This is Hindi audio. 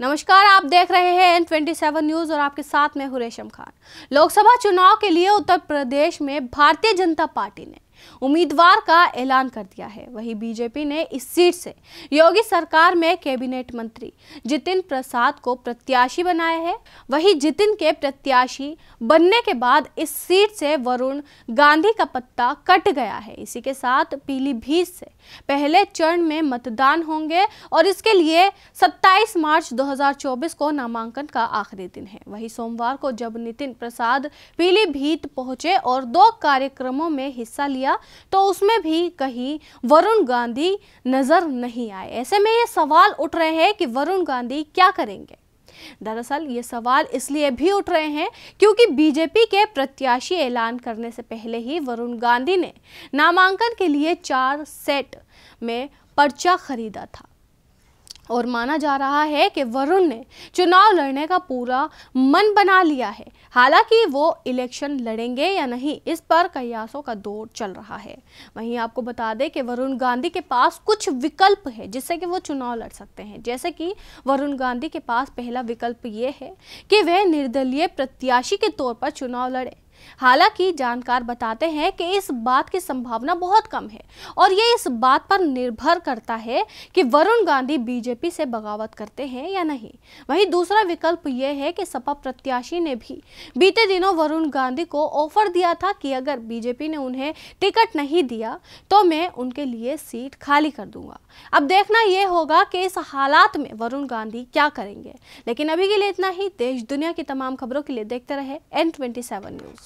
नमस्कार आप देख रहे हैं एन ट्वेंटी सेवन न्यूज और आपके साथ मैं हुरेशम खान लोकसभा चुनाव के लिए उत्तर प्रदेश में भारतीय जनता पार्टी ने उम्मीदवार का ऐलान कर दिया है वहीं बीजेपी ने इस सीट से योगी सरकार में कैबिनेट मंत्री जितिन प्रसाद को प्रत्याशी बनाया है वहीं जितिन के प्रत्याशी बनने के बाद इस सीट से वरुण गांधी का पत्ता कट गया है इसी के साथ पीलीभीत से पहले चरण में मतदान होंगे और इसके लिए 27 मार्च 2024 को नामांकन का आखिरी दिन है वही सोमवार को जब नितिन प्रसाद पीलीभीत पहुंचे और दो कार्यक्रमों में हिस्सा लिया किया तो उसमें भी कहीं वरुण गांधी नज़र नहीं आए ऐसे में ये सवाल उठ रहे हैं कि वरुण गांधी क्या करेंगे दरअसल ये सवाल इसलिए भी उठ रहे हैं क्योंकि बीजेपी के प्रत्याशी ऐलान करने से पहले ही वरुण गांधी ने नामांकन के लिए चार सेट में पर्चा खरीदा था और माना जा रहा है कि वरुण ने चुनाव लड़ने का पूरा मन बना लिया है हालांकि वो इलेक्शन लड़ेंगे या नहीं इस पर कयासों का दौर चल रहा है वहीं आपको बता दें कि वरुण गांधी के पास कुछ विकल्प है जिससे कि वो चुनाव लड़ सकते हैं जैसे कि वरुण गांधी के पास पहला विकल्प ये है कि वह निर्दलीय प्रत्याशी के तौर पर चुनाव लड़े हालांकि जानकार बताते हैं कि इस बात की संभावना बहुत कम है और ये इस बात पर निर्भर करता है कि वरुण गांधी बीजेपी से बगावत करते हैं या नहीं वहीं दूसरा विकल्प यह है कि सपा प्रत्याशी ने भी बीते दिनों वरुण गांधी को ऑफर दिया था कि अगर बीजेपी ने उन्हें टिकट नहीं दिया तो मैं उनके लिए सीट खाली कर दूंगा अब देखना यह होगा कि इस हालात में वरुण गांधी क्या करेंगे लेकिन अभी के लिए इतना ही देश दुनिया की तमाम खबरों के लिए देखते रहे एन ट्वेंटी न्यूज़